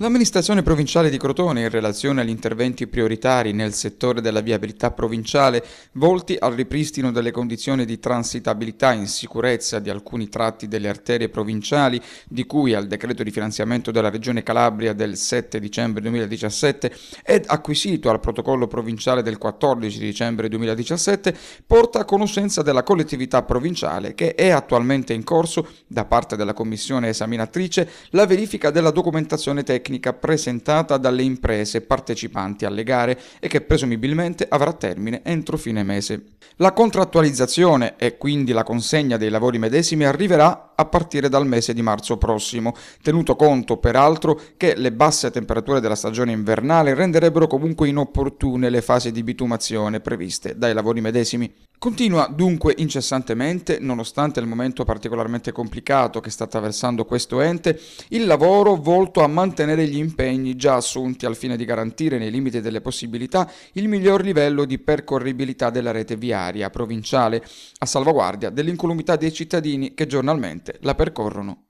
L'amministrazione provinciale di Crotone, in relazione agli interventi prioritari nel settore della viabilità provinciale, volti al ripristino delle condizioni di transitabilità in sicurezza di alcuni tratti delle arterie provinciali, di cui al decreto di finanziamento della Regione Calabria del 7 dicembre 2017 ed acquisito al protocollo provinciale del 14 dicembre 2017, porta a conoscenza della collettività provinciale che è attualmente in corso, da parte della Commissione esaminatrice, la verifica della documentazione tecnica tecnica presentata dalle imprese partecipanti alle gare e che presumibilmente avrà termine entro fine mese. La contrattualizzazione e quindi la consegna dei lavori medesimi arriverà a partire dal mese di marzo prossimo, tenuto conto peraltro che le basse temperature della stagione invernale renderebbero comunque inopportune le fasi di bitumazione previste dai lavori medesimi. Continua dunque incessantemente, nonostante il momento particolarmente complicato che sta attraversando questo ente, il lavoro volto a mantenere gli impegni già assunti al fine di garantire nei limiti delle possibilità il miglior livello di percorribilità della rete viaria provinciale, a salvaguardia dell'incolumità dei cittadini che giornalmente la percorrono